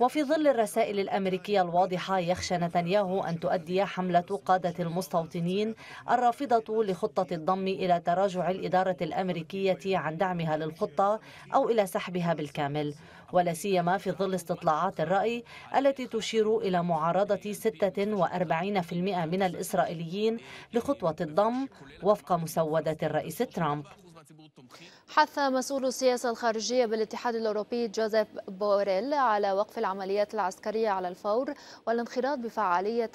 وفي ظل الرسائل الأمريكية الواضحة يخشى نتنياهو أن تؤدي حملة قادة المستوطنين الرافضة لخطة الضم إلى تراجع الإدارة الأمريكية عن دعمها للخطة أو إلى سحبها بالكامل ولا سيما في ظل استطلاعات الرأي التي تشير إلى معارضة 46% من الإسرائيليين لخطوة الضم وفق مسودة الرئيس ترامب حث مسؤول السياسة الخارجية بالاتحاد الأوروبي جوزيف بوريل على وقف العمليات العسكرية على الفور والانخراط بفعالية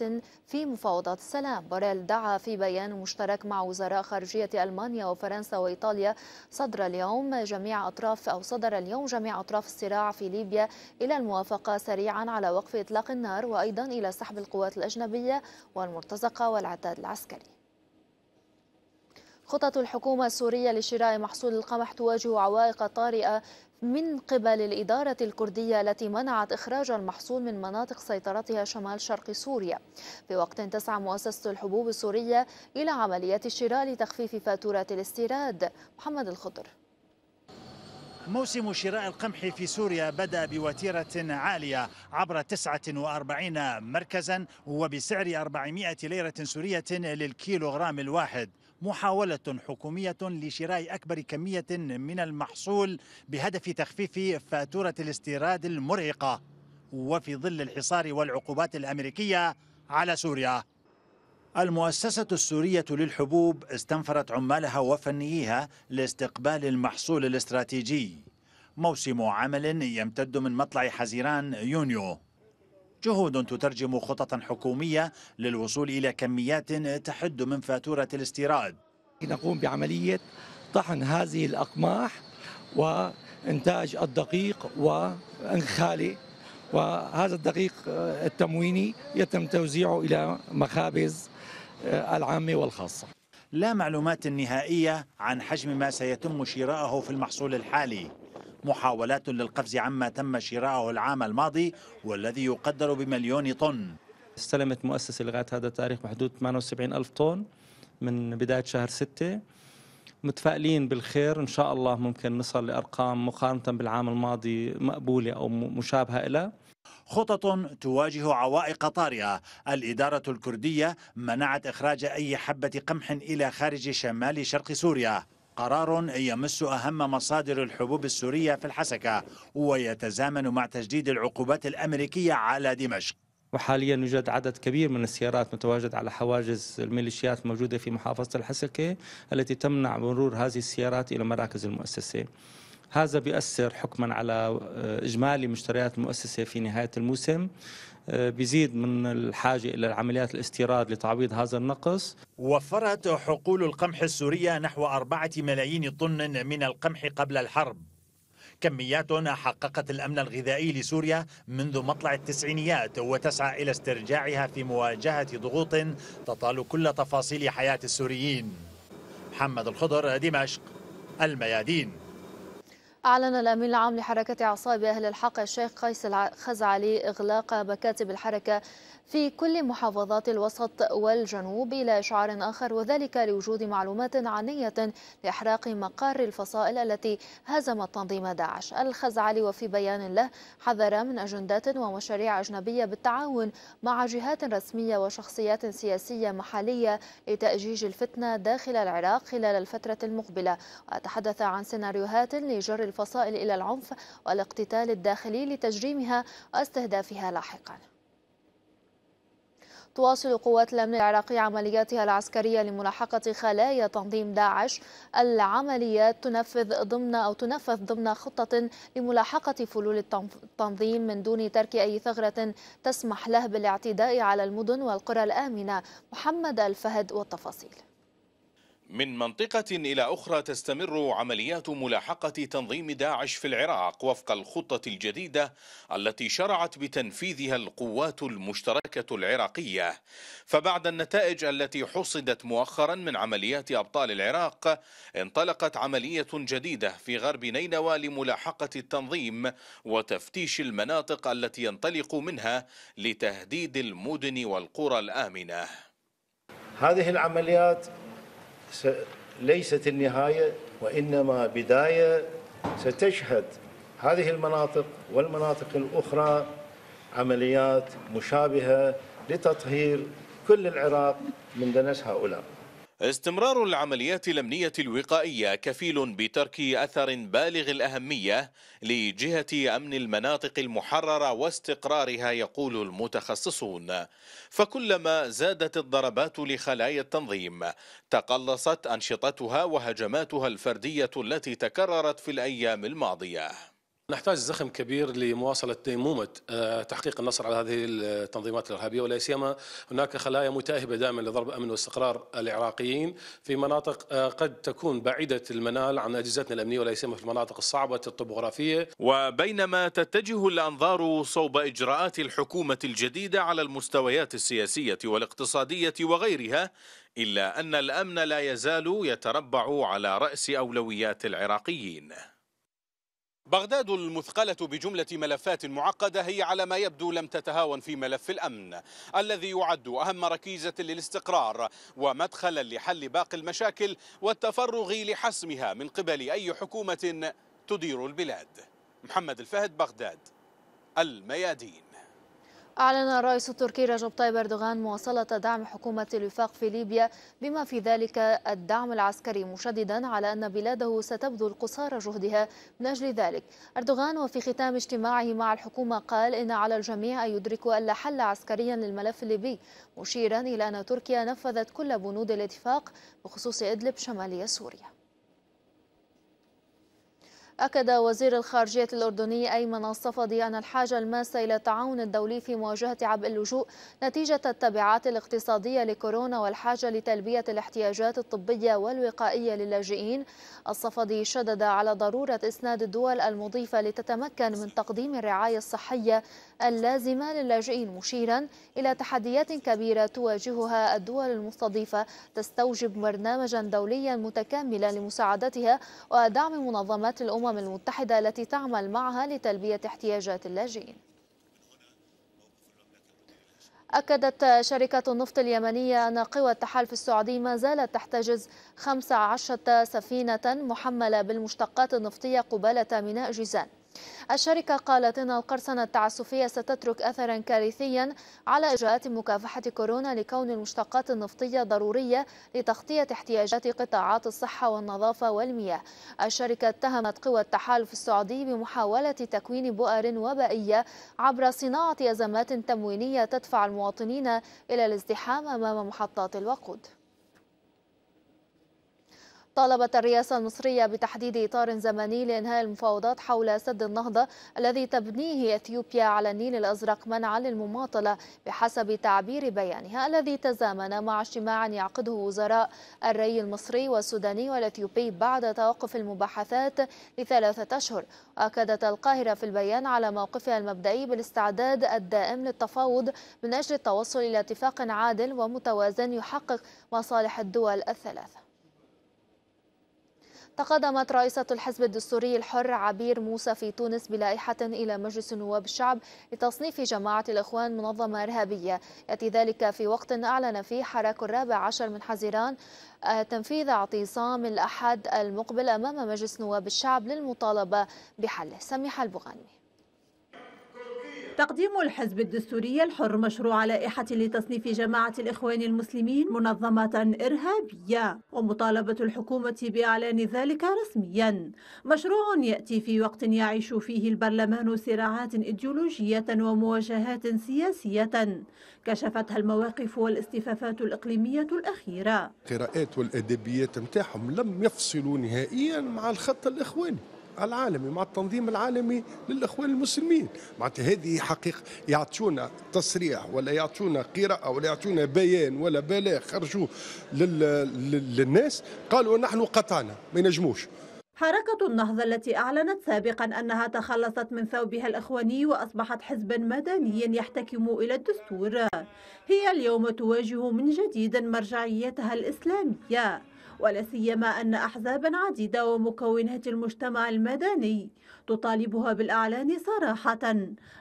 في مفاوضات السلام بوريل دعا في بيان مشترك مع وزراء خارجية ألمانيا وفرنسا وإيطاليا صدر اليوم جميع أطراف أو صدر اليوم جميع أطراف الصراع في ليبيا إلى الموافقة سريعا على وقف إطلاق النار وأيضا إلى سحب القوات الأجنبية والمرتزقة والعتاد العسكري خطط الحكومة السورية لشراء محصول القمح تواجه عوائق طارئة من قبل الإدارة الكردية التي منعت إخراج المحصول من مناطق سيطرتها شمال شرق سوريا في وقت تسعى مؤسسة الحبوب السورية إلى عملية الشراء لتخفيف فاتورة الاستيراد محمد الخضر موسم شراء القمح في سوريا بدا بوتيره عاليه عبر 49 مركزا وبسعر 400 ليره سوريه للكيلوغرام الواحد محاولة حكومية لشراء أكبر كمية من المحصول بهدف تخفيف فاتورة الاستيراد المرهقة وفي ظل الحصار والعقوبات الأمريكية على سوريا المؤسسة السورية للحبوب استنفرت عمالها وفنييها لاستقبال المحصول الاستراتيجي موسم عمل يمتد من مطلع حزيران يونيو جهود تترجم خطط حكومية للوصول إلى كميات تحد من فاتورة الاستيراد نقوم بعملية طحن هذه الأقماح وإنتاج الدقيق وإنخاله وهذا الدقيق التمويني يتم توزيعه إلى مخابز العامة والخاصة لا معلومات نهائية عن حجم ما سيتم شراءه في المحصول الحالي محاولات للقفز عما تم شراؤه العام الماضي والذي يقدر بمليون طن استلمت مؤسسة لغاية هذا التاريخ بحدود 78 ألف طن من بداية شهر 6 متفائلين بالخير إن شاء الله ممكن نصل لأرقام مقارنة بالعام الماضي مقبولة أو مشابهة إلى خطط تواجه عوائق طارئة الإدارة الكردية منعت إخراج أي حبة قمح إلى خارج شمال شرق سوريا قرار يمس أهم مصادر الحبوب السورية في الحسكة ويتزامن مع تجديد العقوبات الأمريكية على دمشق وحاليا يوجد عدد كبير من السيارات متواجد على حواجز الميليشيات موجودة في محافظة الحسكة التي تمنع مرور هذه السيارات إلى مراكز المؤسسة هذا بيأثر حكما على آه، إجمالي مشتريات المؤسسة في نهاية الموسم آه، بيزيد من الحاجة إلى عمليات الاستيراد لتعويض هذا النقص وفرت حقول القمح السورية نحو أربعة ملايين طن من القمح قبل الحرب كميات حققت الأمن الغذائي لسوريا منذ مطلع التسعينيات وتسعى إلى استرجاعها في مواجهة ضغوط تطال كل تفاصيل حياة السوريين محمد الخضر دمشق الميادين أعلن الأمين العام لحركة عصابة أهل الحق الشيخ قيس الخزعلي إغلاق مكاتب الحركة في كل محافظات الوسط والجنوب إلى شعار آخر وذلك لوجود معلومات عنية لإحراق مقار الفصائل التي هزمت تنظيم داعش الخزعلي وفي بيان له حذر من أجندات ومشاريع أجنبية بالتعاون مع جهات رسمية وشخصيات سياسية محلية لتأجيج الفتنة داخل العراق خلال الفترة المقبلة وتحدث عن سيناريوهات لجر الفصائل إلى العنف والاقتتال الداخلي لتجريمها واستهدافها لاحقاً تواصل قوات الأمن العراقي عملياتها العسكرية لملاحقة خلايا تنظيم داعش العمليات تنفذ ضمن أو تنفذ ضمن خطة لملاحقة فلول التنظيم من دون ترك أي ثغرة تسمح له بالاعتداء على المدن والقرى الآمنة محمد الفهد والتفاصيل من منطقة إلى أخرى تستمر عمليات ملاحقة تنظيم داعش في العراق وفق الخطة الجديدة التي شرعت بتنفيذها القوات المشتركة العراقية فبعد النتائج التي حصدت مؤخرا من عمليات أبطال العراق انطلقت عملية جديدة في غرب نينوى لملاحقة التنظيم وتفتيش المناطق التي ينطلق منها لتهديد المدن والقرى الآمنة هذه العمليات ليست النهاية وإنما بداية ستشهد هذه المناطق والمناطق الأخرى عمليات مشابهة لتطهير كل العراق من دنس هؤلاء استمرار العمليات الأمنية الوقائية كفيل بترك أثر بالغ الأهمية لجهة أمن المناطق المحررة واستقرارها يقول المتخصصون فكلما زادت الضربات لخلايا التنظيم تقلصت أنشطتها وهجماتها الفردية التي تكررت في الأيام الماضية نحتاج زخم كبير لمواصله ديمومه آه، تحقيق النصر على هذه التنظيمات الارهابيه ولا سيما هناك خلايا متاهبه دائما لضرب امن واستقرار العراقيين في مناطق آه، قد تكون بعيده المنال عن اجهزتنا الامنيه ولا سيما في المناطق الصعبه الطبوغرافيه. وبينما تتجه الانظار صوب اجراءات الحكومه الجديده على المستويات السياسيه والاقتصاديه وغيرها الا ان الامن لا يزال يتربع على راس اولويات العراقيين. بغداد المثقلة بجملة ملفات معقدة هي على ما يبدو لم تتهاون في ملف الأمن الذي يعد أهم ركيزة للاستقرار ومدخلا لحل باقي المشاكل والتفرغ لحسمها من قبل أي حكومة تدير البلاد محمد الفهد بغداد الميادين أعلن الرئيس التركي رجب طيب أردوغان مواصلة دعم حكومة الوفاق في ليبيا بما في ذلك الدعم العسكري مشددا على أن بلاده ستبذل قصارى جهدها من أجل ذلك أردوغان وفي ختام اجتماعه مع الحكومة قال إن على الجميع أن يدركوا ألا حل عسكريا للملف الليبي مشيرا إلى أن تركيا نفذت كل بنود الاتفاق بخصوص إدلب شمالية سوريا أكد وزير الخارجية الأردني أيمن الصفدي أن الحاجة الماسة إلى التعاون الدولي في مواجهة عبء اللجوء نتيجة التبعات الاقتصادية لكورونا والحاجة لتلبية الاحتياجات الطبية والوقائية للاجئين الصفدي شدد على ضرورة إسناد الدول المضيفة لتتمكن من تقديم الرعاية الصحية اللازمة للاجئين مشيرا إلى تحديات كبيرة تواجهها الدول المستضيفة تستوجب برنامجا دوليا متكاملا لمساعدتها ودعم منظمات الأمم الأمم المتحدة التي تعمل معها لتلبية احتياجات اللاجئين أكدت شركة النفط اليمنية أن قوى التحالف السعودي ما زالت تحتجز 15 سفينة محملة بالمشتقات النفطية قبالة ميناء جيزان الشركة قالت إن القرصنة التعسفية ستترك أثرا كارثيا على إجراءات مكافحة كورونا لكون المشتقات النفطية ضرورية لتغطية احتياجات قطاعات الصحة والنظافة والمياه الشركة اتهمت قوى التحالف السعودي بمحاولة تكوين بؤر وبائية عبر صناعة أزمات تموينية تدفع المواطنين إلى الازدحام أمام محطات الوقود طالبت الرئاسة المصرية بتحديد إطار زمني لإنهاء المفاوضات حول سد النهضة الذي تبنيه أثيوبيا على النيل الأزرق منعا للمماطلة بحسب تعبير بيانها الذي تزامن مع اجتماع يعقده وزراء الري المصري والسوداني والأثيوبي بعد توقف المباحثات لثلاثة أشهر وأكدت القاهرة في البيان على موقفها المبدئي بالاستعداد الدائم للتفاوض من أجل التوصل إلى اتفاق عادل ومتوازن يحقق مصالح الدول الثلاثة تقدمت رئيسة الحزب الدستوري الحر عبير موسى في تونس بلائحة إلى مجلس نواب الشعب لتصنيف جماعة الإخوان منظمة إرهابية يأتي ذلك في وقت أعلن فيه حراك الرابع عشر من حزيران آه، تنفيذ اعتصام الأحد المقبل أمام مجلس نواب الشعب للمطالبة بحله سميح البغاني تقديم الحزب الدستوري الحر مشروع لائحة لتصنيف جماعة الإخوان المسلمين منظمة إرهابية ومطالبة الحكومة بإعلان ذلك رسميا مشروع يأتي في وقت يعيش فيه البرلمان صراعات إيديولوجية ومواجهات سياسية كشفتها المواقف والاستفافات الإقليمية الأخيرة القراءات والأدبيات نتاعهم لم يفصلوا نهائيا مع الخط الإخواني العالمي مع التنظيم العالمي للاخوان المسلمين معناتها هذه حقيقه يعطونا تصريح ولا يعطونا قراءه ولا يعطونا بيان ولا بلاغ خرجوه للناس قالوا نحن قطعنا ما ينجموش حركة النهضة التي أعلنت سابقا أنها تخلصت من ثوبها الإخواني وأصبحت حزبا مدنيا يحتكم إلى الدستور هي اليوم تواجه من جديد مرجعيتها الإسلامية ولا سيما أن أحزابا عديدة ومكونات المجتمع المدني تطالبها بالأعلان صراحة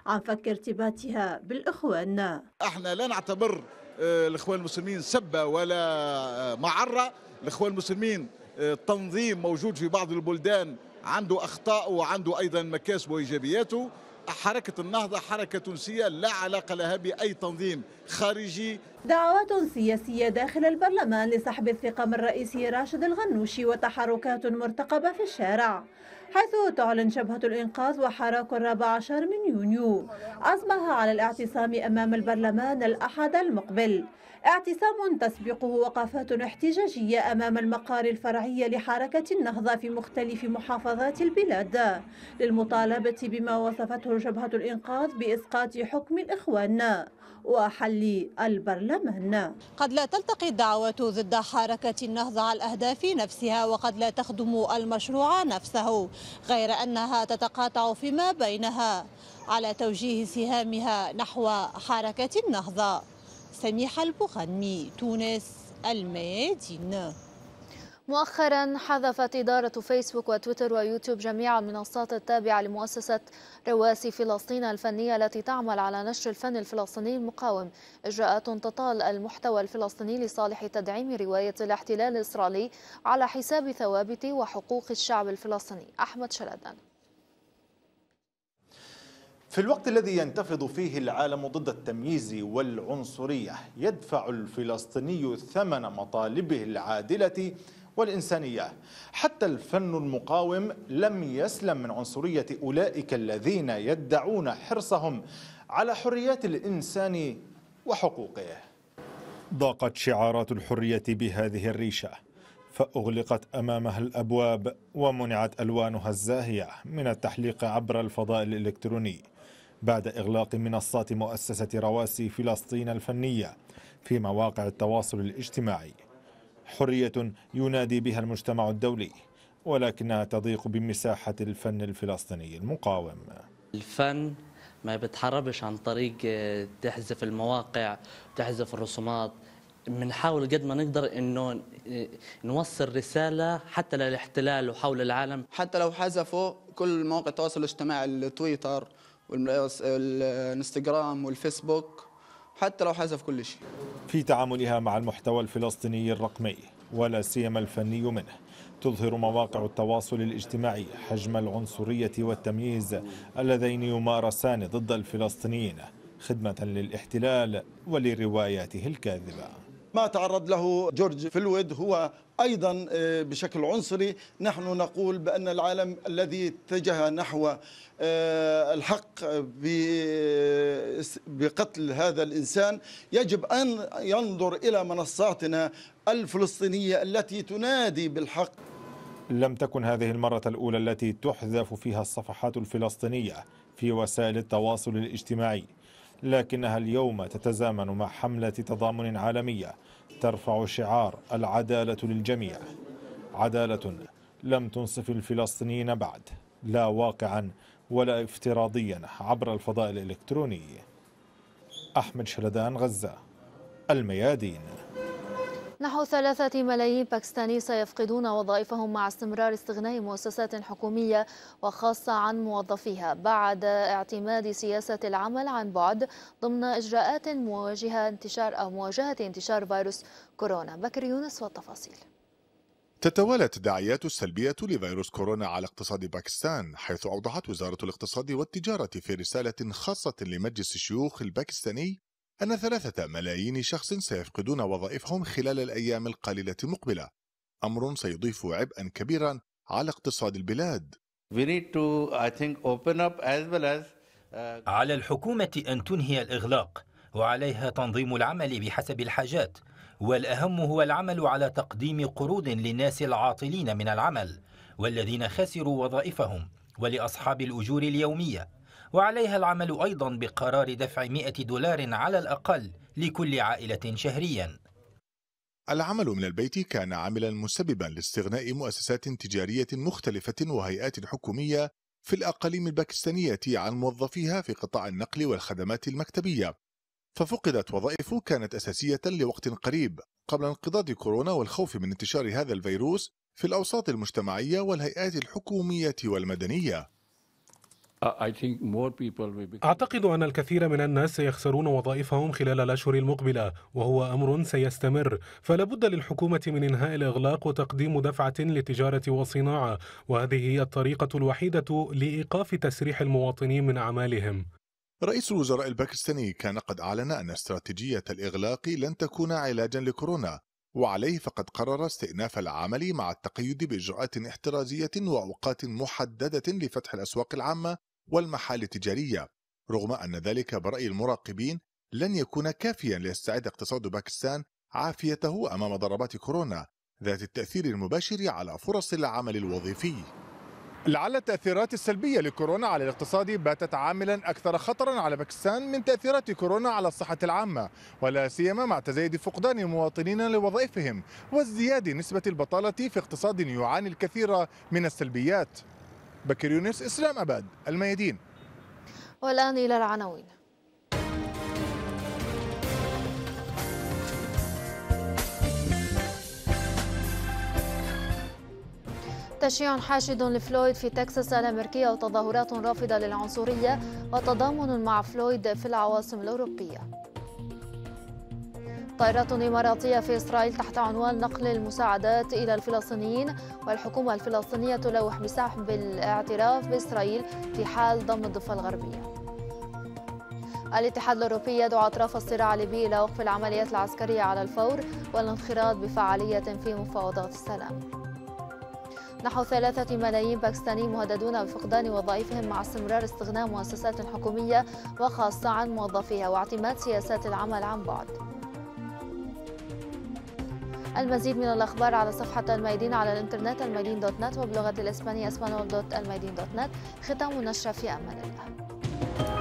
عن فك ارتباطها بالإخوان احنا لا نعتبر آه، الإخوان المسلمين سبة ولا آه، معرة الإخوان المسلمين آه، تنظيم موجود في بعض البلدان عنده أخطاء وعنده أيضا مكاسبه وإيجابياته حركة النهضة حركة تونسية لا علاقة لها بأي تنظيم خارجي دعوات سياسية داخل البرلمان لسحب الثقة من رئيس راشد الغنوشي وتحركات مرتقبة في الشارع حيث تعلن شبهة الإنقاذ وحراك الرابع عشر من يونيو أصبح على الاعتصام أمام البرلمان الأحد المقبل اعتصام تسبقه وقفات احتجاجية أمام المقار الفرعي لحركة النهضة في مختلف محافظات البلاد للمطالبة بما وصفته جبهة الإنقاذ بإسقاط حكم الإخوان وحل البرلمان قد لا تلتقي الدعوات ضد حركة النهضة على الأهداف نفسها وقد لا تخدم المشروع نفسه غير أنها تتقاطع فيما بينها على توجيه سهامها نحو حركة النهضة سميحة البغنمي تونس الميادين مؤخرا حذفت إدارة فيسبوك وتويتر ويوتيوب جميع المنصات التابعة لمؤسسة رواسي فلسطين الفنية التي تعمل على نشر الفن الفلسطيني المقاوم إجراءات تطال المحتوى الفلسطيني لصالح تدعيم رواية الاحتلال الإسرائيلي على حساب ثوابت وحقوق الشعب الفلسطيني أحمد شلدان في الوقت الذي ينتفض فيه العالم ضد التمييز والعنصرية يدفع الفلسطيني ثمن مطالبه العادلة والإنسانية حتى الفن المقاوم لم يسلم من عنصرية أولئك الذين يدعون حرصهم على حريات الإنسان وحقوقه ضاقت شعارات الحرية بهذه الريشة فأغلقت أمامها الأبواب ومنعت ألوانها الزاهية من التحليق عبر الفضاء الإلكتروني بعد إغلاق منصات مؤسسة رواسي فلسطين الفنية في مواقع التواصل الاجتماعي حرية ينادي بها المجتمع الدولي ولكنها تضيق بمساحة الفن الفلسطيني المقاوم الفن ما بتحربش عن طريق آه، تحذف المواقع تحذف الرسومات بنحاول قد ما نقدر انه آه، نوصل رساله حتى للاحتلال وحول العالم حتى لو حذفوا كل مواقع التواصل الاجتماعي التويتر والانستغرام والفيسبوك حتى لو حذف كل شيء في تعاملها مع المحتوى الفلسطيني الرقمي ولا سيما الفني منه تظهر مواقع التواصل الاجتماعي حجم العنصرية والتمييز اللذين يمارسان ضد الفلسطينيين خدمة للاحتلال ولرواياته الكاذبة ما تعرض له جورج فلويد هو ايضا آه، بشكل عنصري نحن نقول بان العالم الذي اتجه نحو آه، الحق آه، بقتل هذا الانسان يجب ان ينظر الى منصاتنا الفلسطينيه التي تنادي بالحق لم تكن هذه المره الاولى التي تحذف فيها الصفحات الفلسطينيه في وسائل التواصل الاجتماعي لكنها اليوم تتزامن مع حملة تضامن عالمية ترفع شعار العدالة للجميع عدالة لم تنصف الفلسطينيين بعد لا واقعا ولا افتراضيا عبر الفضاء الإلكتروني أحمد شلدان غزة الميادين نحو ثلاثة ملايين باكستاني سيفقدون وظائفهم مع استمرار استغناء مؤسسات حكومية وخاصة عن موظفيها بعد اعتماد سياسة العمل عن بعد ضمن إجراءات مواجهة انتشار أو مواجهة انتشار فيروس كورونا بكر يونس والتفاصيل تتوالى التداعيات السلبية لفيروس كورونا على اقتصاد باكستان حيث أوضحت وزارة الاقتصاد والتجارة في رسالة خاصة لمجلس الشيوخ الباكستاني أن ثلاثة ملايين شخص سيفقدون وظائفهم خلال الأيام القليلة المقبلة أمر سيضيف عبئا كبيرا على اقتصاد البلاد على الحكومة أن تنهي الإغلاق وعليها تنظيم العمل بحسب الحاجات والأهم هو العمل على تقديم قروض للناس العاطلين من العمل والذين خسروا وظائفهم ولأصحاب الأجور اليومية وعليها العمل أيضا بقرار دفع 100 دولار على الأقل لكل عائلة شهرياً العمل من البيت كان عاملا مسببا لاستغناء مؤسسات تجارية مختلفة وهيئات حكومية في الأقاليم الباكستانية عن موظفيها في قطاع النقل والخدمات المكتبية ففقدت وظائف كانت أساسية لوقت قريب قبل انقضاض كورونا والخوف من انتشار هذا الفيروس في الأوساط المجتمعية والهيئات الحكومية والمدنية أعتقد أن الكثير من الناس سيخسرون وظائفهم خلال الأشهر المقبلة وهو أمر سيستمر فلا بد للحكومة من إنهاء الإغلاق وتقديم دفعة للتجارة والصناعة وهذه هي الطريقة الوحيدة لإيقاف تسريح المواطنين من أعمالهم رئيس الوزراء الباكستاني كان قد أعلن أن استراتيجية الإغلاق لن تكون علاجا لكورونا وعليه فقد قرر استئناف العمل مع التقيد بإجراءات احترازية وأوقات محددة لفتح الأسواق العامة والمحال التجارية رغم أن ذلك برأي المراقبين لن يكون كافيا ليستعد اقتصاد باكستان عافيته أمام ضربات كورونا ذات التأثير المباشر على فرص العمل الوظيفي لعل التأثيرات السلبية لكورونا على الاقتصاد باتت عاملا أكثر خطرا على باكستان من تأثيرات كورونا على الصحة العامة ولا سيما مع تزايد فقدان المواطنين لوظائفهم وازدياد نسبة البطالة في اقتصاد يعاني الكثير من السلبيات بكالوريوس إسلام أباد الميادين والآن إلى العناوين تشييع حاشد لفلويد في تكساس الأمريكية وتظاهرات رافضة للعنصرية وتضامن مع فلويد في العواصم الأوروبية طائرات إماراتية في إسرائيل تحت عنوان نقل المساعدات إلى الفلسطينيين والحكومة الفلسطينية تلوح بسحب الاعتراف بإسرائيل في حال ضم الضفة الغربية الاتحاد الأوروبي يدعو أطراف الصراع الليبي إلى وقف العمليات العسكرية على الفور والانخراط بفعالية في مفاوضات السلام نحو ثلاثة ملايين باكستاني مهددون بفقدان وظائفهم مع استمرار استغناء مؤسسات حكومية وخاصة عن موظفيها واعتماد سياسات العمل عن بعد المزيد من الأخبار على صفحة الميدين على الإنترنت الميدين دوت نت وبلغة الإسبانية اسبانول دوت الميدين دوت نت ختام النشرة في أمان الله